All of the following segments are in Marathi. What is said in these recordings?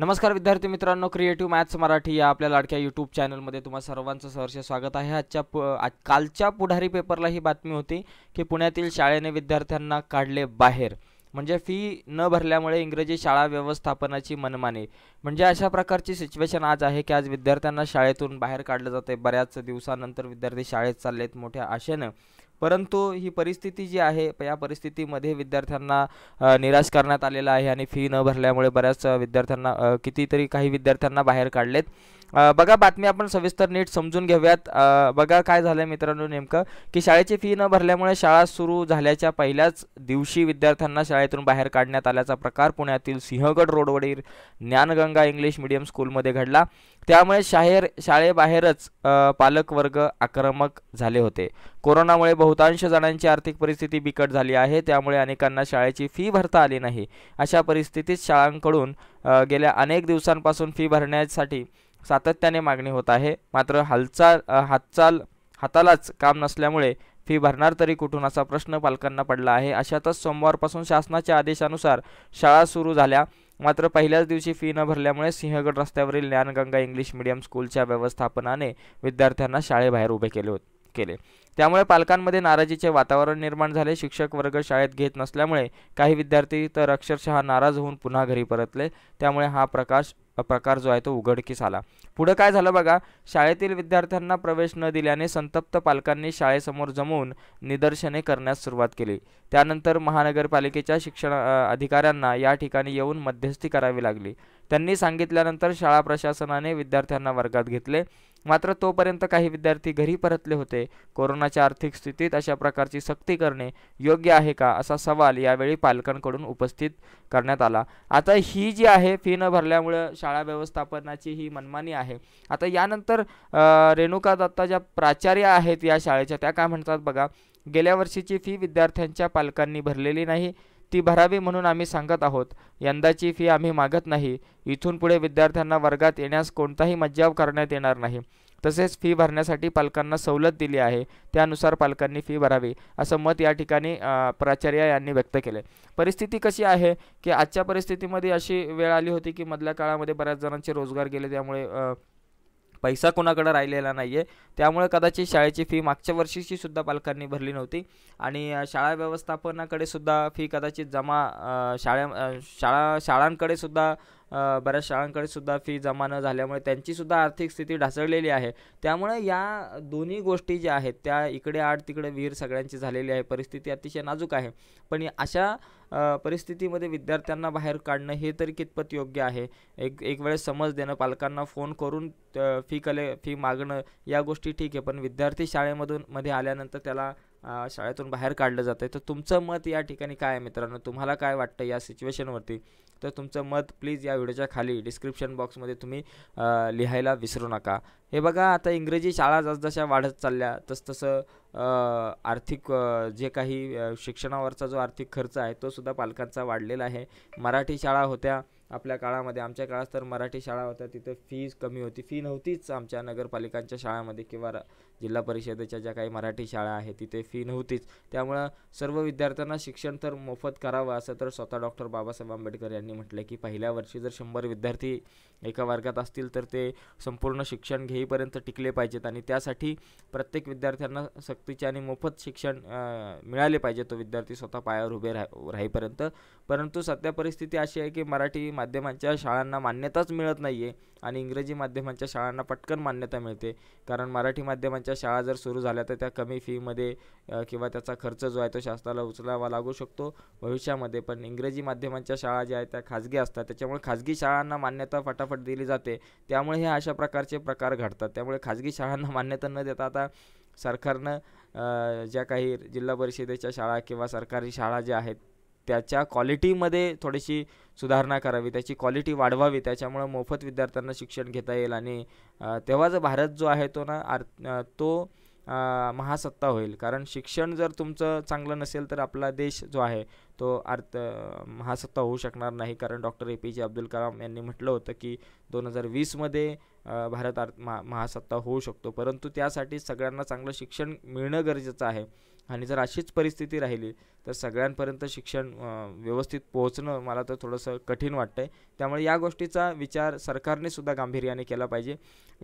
नमस्कार विद्यार्थी मित्रांनो क्रिएटिव्ह मॅथ्स मराठी या आपल्या लाडक्या यूट्यूब चॅनलमध्ये तुम्हाला सर्वांचं सहर्ष स्वागत आहे आजच्या आज कालच्या पुढारी पेपरला ही बातमी होती की पुण्यातील शाळेने विद्यार्थ्यांना काढले बाहेर म्हणजे फी न भरल्यामुळे इंग्रजी शाळा व्यवस्थापनाची मनमानी म्हणजे अशा प्रकारची सिच्युएशन आज आहे की आज विद्यार्थ्यांना शाळेतून बाहेर काढलं जाते बऱ्याच दिवसानंतर विद्यार्थी शाळेत चाललेत मोठ्या आशेनं परंतु ही परिस्थिती जी आहे या परिस्थितीमध्ये विद्यार्थ्यांना निराश करण्यात आलेला आहे आणि फी न भरल्यामुळे बऱ्याच विद्यार्थ्यांना कितीतरी काही विद्यार्थ्यांना बाहेर काढलेत बघा बातमी आपण सविस्तर नीट समजून घेऊयात बघा काय झालंय मित्रांनो नेमकं की शाळेची फी न भरल्यामुळे शाळा सुरू झाल्याच्या पहिल्याच दिवशी विद्यार्थ्यांना शाळेतून बाहेर काढण्यात आल्याचा प्रकार पुण्यातील सिंहगड रोडवरील ज्ञानगंगा इंग्लिश मीडियम स्कूलमध्ये घडला त्यामुळे शाहेर शाळेबाहेरच पालकवर्ग आक्रमक झाले होते कोरोनामुळे बहुतांश जणांची आर्थिक परिस्थिती बिकट झाली आहे त्यामुळे अनेकांना शाळेची फी भरता आली नाही अशा परिस्थितीत शाळांकडून गेल्या अनेक दिवसांपासून फी भरण्यासाठी सातत्याने मागणी होत आहे मात्र हालचाल हालचाल हातालाच काम नसल्यामुळे फी भरणार तरी कुठून असा प्रश्न पालकांना पडला आहे अशातच सोमवारपासून शासनाच्या आदेशानुसार शाळा सुरू झाल्या मात्र पहिल्याच दिवशी फी न भरल्यामुळे सिंहगड रस्त्यावरील ज्ञानगंगा इंग्लिश मीडियम स्कूलच्या व्यवस्थापनाने विद्यार्थ्यांना शाळेबाहेर उभे केले होते केले त्यामुळे पालकांमध्ये नाराजीचे वातावरण निर्माण झाले शिक्षक वर्ग शाळेत घेत नसल्यामुळे काही विद्यार्थी तर अक्षरशः नाराज होऊन पुन्हा घरी परतले त्यामुळे हा प्रकाश प्रकार जो आहे तो उघडकीस आला पुढं काय झालं बघा शाळेतील विद्यार्थ्यांना प्रवेश न दिल्याने संतप्त पालकांनी शाळेसमोर जमवून निदर्शने करण्यास सुरुवात केली त्यानंतर महानगरपालिकेच्या शिक्षण अधिकाऱ्यांना या ठिकाणी येऊन मध्यस्थी करावी लागली त्यांनी सांगितल्यानंतर शाळा प्रशासनाने विद्यार्थ्यांना वर्गात घेतले मात्र तोपर्यंत काही विद्यार्थी घरी परतले होते कोरोनाच्या आर्थिक स्थितीत अशा प्रकारची सक्ती करणे योग्य आहे का असा सवाल यावेळी पालकांकडून उपस्थित करण्यात आला आता ही जी आहे फी न भरल्यामुळं शाळा व्यवस्थापनाची ही मनमानी आहे आता यानंतर रेणुका दत्ता ज्या प्राचार्य आहेत या शाळेच्या त्या काय म्हणतात बघा गेल्या वर्षीची फी विद्यार्थ्यांच्या पालकांनी भरलेली नाही ती भरावी म्हणून आम्ही सांगत आहोत यंदाची फी आम्ही मागत नाही इथून पुढे विद्यार्थ्यांना वर्गात येण्यास कोणताही मज्जाव करण्यात येणार नाही तसेच फी भरण्यासाठी पालकांना सवलत दिली आहे त्यानुसार पालकांनी फी भरावी असं मत या ठिकाणी प्राचार्य यांनी व्यक्त केले परिस्थिती कशी आहे की आजच्या परिस्थितीमध्ये अशी वेळ आली होती की मधल्या काळामध्ये बऱ्याच जणांचे रोजगार गेले त्यामुळे पैसा कोणाकडे राहिलेला नाही आहे त्यामुळे कदाचित शाळेची फी मागच्या वर्षीची सुद्धा पालकांनी भरली नव्हती आणि शाळा व्यवस्थापनाकडे सुद्धा फी कदाचित जमा शाळे शाळा शाळांकडे सुद्धा बऱ्याच शाळांकडे सुद्धा फी जमा न झाल्यामुळे त्यांचीसुद्धा आर्थिक स्थिती ढासळलेली आहे त्यामुळे या दोन्ही गोष्टी ज्या आहेत त्या इकडे आड तिकडे विहीर सगळ्यांची झालेली आहे परिस्थिती अतिशय नाजूक आहे पण अशा परिस्थितीमध्ये विद्यार्थ्यांना बाहेर काढणं हे तरी कितपत योग्य आहे एक एक वेळेस समज देणं पालकांना फोन करून फी कले फी मागणं या गोष्टी ठीक आहे पण विद्यार्थी शाळेमधून मध्ये आल्यानंतर त्याला शाळेतून बाहेर काढलं जातं आहे तर तुमचं मत या ठिकाणी काय आहे मित्रांनो तुम्हाला काय वाटतं या सिच्युएशनवरती तर तुमचं मत प्लीज या व्हिडिओच्या खाली डिस्क्रिप्शन बॉक्समध्ये तुम्ही लिहायला विसरू नका हे बघा आता इंग्रजी शाळा जसजशा वाढत चालल्या तसतसं आर्थिक जे काही शिक्षणावरचा जो आर्थिक खर्च आहे तो पालकांचा वाढलेला आहे मराठी शाळा होत्या आपल्या काळामध्ये आमच्या काळात तर मराठी शाळा होत्या तिथं फीज कमी होती फी नव्हतीच आमच्या नगरपालिकांच्या शाळामध्ये किंवा जिल्हा परिषदेच्या ज्या काही मराठी शाळा आहेत तिथे फी नव्हतीच त्यामुळं सर्व विद्यार्थ्यांना शिक्षण तर मोफत करावं असं तर स्वतः डॉक्टर बाबासाहेब आंबेडकर यांनी म्हटलं की पहिल्या वर्षी जर शंभर विद्यार्थी एका वर्गात असतील तर ते संपूर्ण शिक्षण घेईपर्यंत टिकले पाहिजेत आणि त्यासाठी प्रत्येक विद्यार्थ्यांना सक्तीचे आणि मोफत शिक्षण मिळाले पाहिजे तो विद्यार्थी स्वतः पायावर उभे राह राहीपर्यंत परंतु सध्या परिस्थिती अशी आहे की मराठी माध्यमांच्या शाळांना मान्यताच मिळत नाही आहे आणि इंग्रजी माध्यमांच्या शाळांना पटकन मान्यता मिळते कारण मराठी माध्यमांच्या शाळा जर सुरू झाल्या तर त्या कमी फीमध्ये किंवा त्याचा खर्च जो आहे तो शासनाला उचलावा लागू शकतो भविष्यामध्ये पण इंग्रजी माध्यमांच्या शाळा ज्या आहेत त्या खाजगी असतात त्याच्यामुळे खाजगी शाळांना मान्यता फटाफट दिली जाते त्यामुळे हे अशा प्रकारचे प्रकार घडतात त्यामुळे खाजगी शाळांना मान्यता न देता आता सरकारनं ज्या काही जिल्हा परिषदेच्या शाळा किंवा सरकारी शाळा ज्या आहेत त्याच्या क्वालिटीमध्ये थोडीशी सुधारणा करावी त्याची क्वालिटी वाढवावी त्याच्यामुळं मोफत विद्यार्थ्यांना शिक्षण घेता येईल आणि तेव्हाच भारत जो आहे तो ना आर् तो महासत्ता होईल कारण शिक्षण जर तुमचं चांगलं नसेल तर आपला देश जो आहे तो अर्थ महासत्ता होऊ शकणार नाही कारण डॉक्टर ए पी जे अब्दुल कलाम यांनी म्हटलं होतं की दोन हजार वीसमध्ये भारत महा महासत्ता होऊ शकतो परंतु त्यासाठी सगळ्यांना चांगलं शिक्षण मिळणं गरजेचं आहे आणि जर अशीच परिस्थिती राहिली तर सगळ्यांपर्यंत शिक्षण व्यवस्थित पोहोचणं मला तर थोडंसं कठीण वाटतं आहे त्यामुळे या गोष्टीचा विचार सरकारने सुद्धा गांभीर्याने केला पाहिजे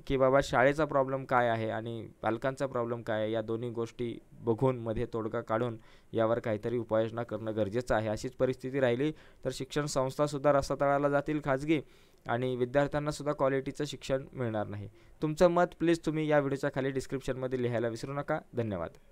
की बाबा शाळेचा प्रॉब्लेम काय आहे आणि पालकांचा प्रॉब्लेम काय आहे या दोन्ही गोष्टी बघून मध्ये तोडगा काढून यावर काहीतरी उपाययोजना करणं गरजेचं आहे अशीच परिस्थिती राहिली तर शिक्षण संस्थासुद्धा तळाला जातील खाजगी आणि विद्यार्थ्यांनासुद्धा क्वालिटीचं शिक्षण मिळणार नाही तुमचं मत प्लीज तुम्ही या व्हिडिओच्या खाली डिस्क्रिप्शनमध्ये लिहायला विसरू नका धन्यवाद